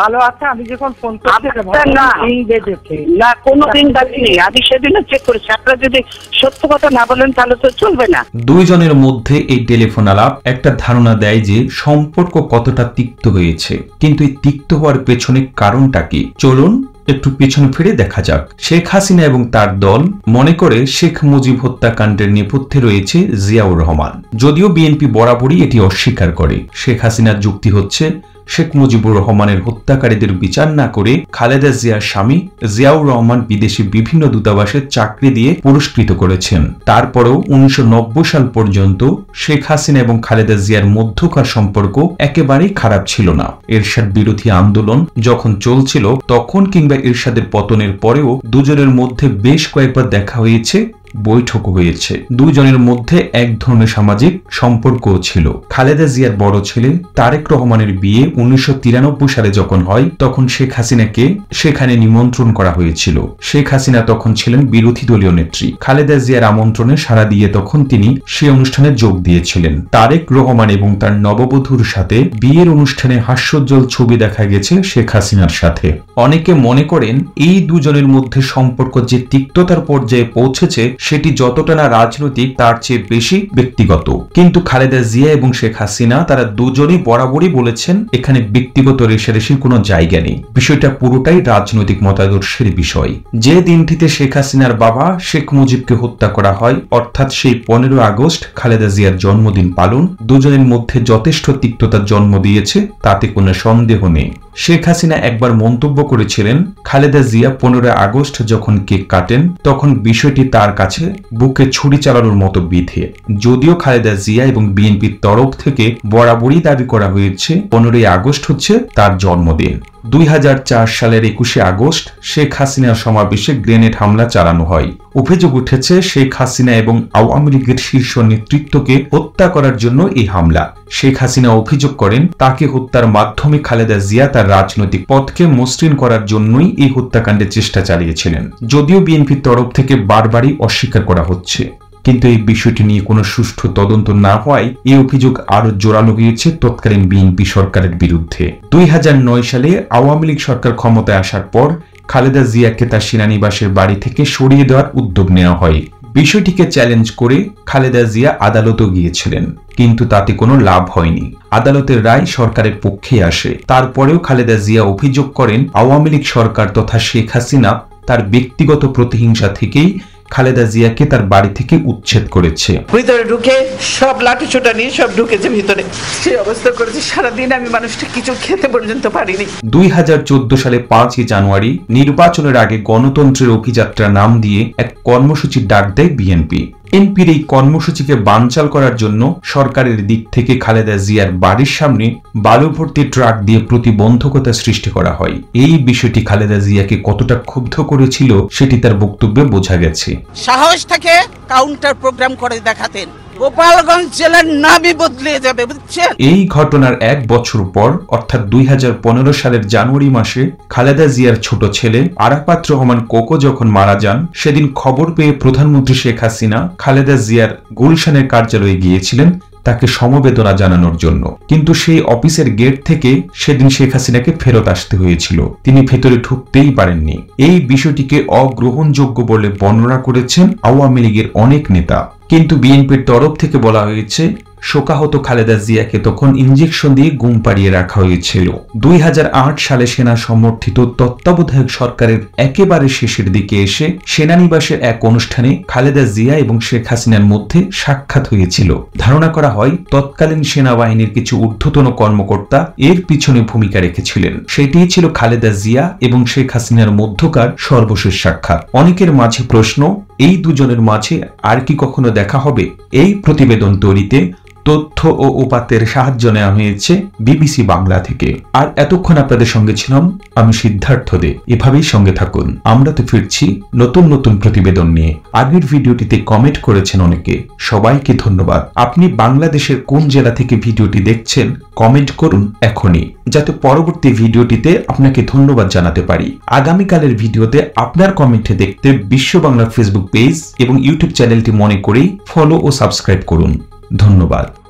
ভালো আছে আমি যখন ফোন না কোনো দিন দাবি নেই আমি সেদিনও চেক করেছি আপনারা যদি সত্য কথা না বলেন তাহলে তো চলবে না দুইজনের মধ্যে এই টেলিফোন আলাপ একটা ধারণা দেয় যে সম্পর্ক কতটা তিক্ত হয়েছে কিন্তু এই তিক্ত হওয়ার পেছনে কারণটা কি চলুন একটু পেছনে ফিরে দেখা যাক শেখ হাসিনা এবং তার দল মনে করে শেখ মুজিব হত্যাকাণ্ডের নেপথ্যে রয়েছে জিয়াউর রহমান যদিও বিএনপি বরাবরই এটি অস্বীকার করে শেখ হাসিনার যুক্তি হচ্ছে শেখ মুজিবুর রহমানের হত্যাকারীদের বিচার না করে খালেদা জিয়ার স্বামী জিয়াউর রহমান বিদেশে বিভিন্ন দূতাবাসে চাকরি দিয়ে পুরস্কৃত করেছেন তারপরেও উনিশশো সাল পর্যন্ত শেখ হাসিনা এবং খালেদা জিয়ার মধ্যকার সম্পর্ক একেবারেই খারাপ ছিল না এরশাদ বিরোধী আন্দোলন যখন চলছিল তখন কিংবা এরশাদের পতনের পরেও দুজনের মধ্যে বেশ কয়েকবার দেখা হয়েছে বৈঠক হয়েছে দুজনের মধ্যে এক ধরনের সামাজিক সম্পর্ক ছিল খালেদা জিয়ার বড় ছেলে তারেক রহমানের বিয়ে উনিশশো সালে যখন হয় তখন শেখ হাসিনাকে সেখানে নিমন্ত্রণ করা হয়েছিল শেখ হাসিনা তখন ছিলেন বিরোধী দলীয় নেত্রী খালেদা জিয়ার আমন্ত্রণে সাড়া দিয়ে তখন তিনি সে অনুষ্ঠানে যোগ দিয়েছিলেন তারেক রহমান এবং তার নববধূর সাথে বিয়ের অনুষ্ঠানে হাস্যোজ্জ্বল ছবি দেখা গেছে শেখ হাসিনার সাথে অনেকে মনে করেন এই দুজনের মধ্যে সম্পর্ক যে তিক্ততার পর্যায়ে পৌঁছেছে সেটি যতটা না রাজনৈতিক তার চেয়ে বেশি ব্যক্তিগত কিন্তু খালেদা জিয়া এবং শেখ হাসিনা তারা দুজনই বরাবরই বলেছেন এখানে ব্যক্তিগত রেশারেশির কোনো জায়গা নেই বিষয়টা পুরোটাই রাজনৈতিক মতাদর্শের বিষয় যে দিনটিতে শেখ হাসিনার বাবা শেখ মুজিবকে হত্যা করা হয় অর্থাৎ সেই পনেরো আগস্ট খালেদা জিয়ার জন্মদিন পালন দুজনের মধ্যে যথেষ্ট তিক্ততার জন্ম দিয়েছে তাতে কোনো সন্দেহ নেই শেখ হাসিনা একবার মন্তব্য করেছিলেন খালেদা জিয়া পনেরো আগস্ট যখন কেক কাটেন তখন বিষয়টি তার কাছে আছে বুকে ছুরি চালানোর মতো বিধে যদিও খালেদা জিয়া এবং বিএনপির তরফ থেকে বরাবরই দাবি করা হয়েছে পনেরোই আগস্ট হচ্ছে তার জন্মদিন দুই সালের একুশে আগস্ট শেখ হাসিনার সমাবেশে গ্রেনেড হামলা চালানো হয় অভিযোগ উঠেছে শেখ হাসিনা এবং আওয়ামী লীগের শীর্ষ নেতৃত্বকে হত্যা করার জন্য এই হামলা শেখ হাসিনা অভিযোগ করেন তাকে হত্যার মাধ্যমে খালেদা জিয়া তার রাজনৈতিক পথকে মসৃণ করার জন্যই এই হত্যাকাণ্ডের চেষ্টা চালিয়েছিলেন যদিও বিএনপির তরফ থেকে বারবারই অস্বীকার করা হচ্ছে কিন্তু এই বিষয়টি নিয়ে কোনো সুষ্ঠু তদন্ত না হওয়ায় এই অভিযোগ আরও জোরালো গিয়েছে তৎকালীন বিএনপি সরকারের বিরুদ্ধে দুই সালে আওয়ামী লীগ সরকার ক্ষমতায় আসার পর খালেদা জিয়াকে তার সেনানিবাসের বাড়ি থেকে সরিয়ে দেওয়ার উদ্যোগ নেওয়া হয় বিষয়টিকে চ্যালেঞ্জ করে খালেদা জিয়া আদালতেও গিয়েছিলেন কিন্তু তাতে কোনো লাভ হয়নি আদালতের রায় সরকারের পক্ষে আসে তারপরেও খালেদা জিয়া অভিযোগ করেন আওয়ামী লীগ সরকার তথা শেখ হাসিনা তার ব্যক্তিগত প্রতিহিংসা থেকেই খালেদা জিয়াকে তার বাড়ি থেকে উচ্ছেদ করেছে ভিতরে ঢুকে সব লাঠি ছোটা নিয়ে সব ঢুকেছে ভিতরে সেই অবস্থা করেছে সারাদিন আমি মানুষটা কিছু খেতে পর্যন্ত পারিনি দুই হাজার চোদ্দ সালে পাঁচই জানুয়ারি নির্বাচনের আগে গণতন্ত্রের অভিযাত্রা নাম দিয়ে এক কর্মসূচির ডাক দেয় বিএনপি এনপির এই কর্মসূচিকে বানচাল করার জন্য সরকারের দিক থেকে খালেদা জিয়ার বাড়ির সামনে বালু ভর্তি ট্রাক দিয়ে প্রতিবন্ধকতা সৃষ্টি করা হয় এই বিষয়টি খালেদা জিয়াকে কতটা ক্ষুব্ধ করেছিল সেটি তার বক্তব্যে বোঝা গেছে সাহস থেকে কাউন্টার প্রোগ্রাম করে দেখাতেন গোপালগঞ্জ জেলার নামই বদলে যাবে বুঝছেন এই ঘটনার এক বছর পর অর্থাৎ দুই সালের জানুয়ারি মাসে খালেদা জিয়ার ছোট ছেলে আরাফাত রহমান কোকো যখন মারা যান সেদিন খবর পেয়ে প্রধানমন্ত্রী শেখ হাসিনা খালেদা জিয়ার গুলশানের কার্যালয়ে গিয়েছিলেন তাকে সমবেদনা জানানোর জন্য কিন্তু সেই অফিসের গেট থেকে সেদিন শেখ হাসিনাকে ফেরত আসতে হয়েছিল তিনি ভেতরে ঢুকতেই পারেননি এই বিষয়টিকে অগ্রহণযোগ্য বলে বর্ণনা করেছেন আওয়ামী লীগের অনেক নেতা কিন্তু বিএনপির তরফ থেকে বলা হয়েছে শোকাহত খালেদা জিয়াকে তখন ইঞ্জেকশন দিয়ে গুম পাড়িয়ে রাখা হয়েছিল দুই সালে সেনা সমর্থিত তত্ত্বাবধায়ক সরকারের একেবারে শেষের দিকে এসে সেনানিবাসের এক অনুষ্ঠানে খালেদা জিয়া এবং শেখ হাসিনার মধ্যে সাক্ষাৎ হয়েছিল ধারণা করা হয় তৎকালীন সেনাবাহিনীর কিছু ঊর্ধ্বতন কর্মকর্তা এর পিছনে ভূমিকা রেখেছিলেন সেটিই ছিল খালেদা জিয়া এবং শেখ হাসিনার মধ্যকার সর্বশেষ সাক্ষাৎ অনেকের মাঝে প্রশ্ন এই দুজনের মাঝে আর কি কখনো দেখা হবে এই প্রতিবেদন তৈরিতে তথ্য ও উপাত্তের সাহায্য নেওয়া হয়েছে বিবিসি বাংলা থেকে আর এতক্ষণ আপনাদের সঙ্গে ছিলাম আমি সিদ্ধার্থ দে এভাবেই সঙ্গে থাকুন আমরা তো ফিরছি নতুন নতুন প্রতিবেদন নিয়ে আগের ভিডিওটিতে কমেন্ট করেছেন অনেকে সবাইকে ধন্যবাদ আপনি বাংলাদেশের কোন জেলা থেকে ভিডিওটি দেখছেন কমেন্ট করুন এখনই যাতে পরবর্তী ভিডিওটিতে আপনাকে ধন্যবাদ জানাতে পারি আগামীকালের ভিডিওতে আপনার কমেন্টে দেখতে বিশ্ব বাংলার ফেসবুক পেজ এবং ইউটিউব চ্যানেলটি মনে করেই ফলো ও সাবস্ক্রাইব করুন ধন্যবাদ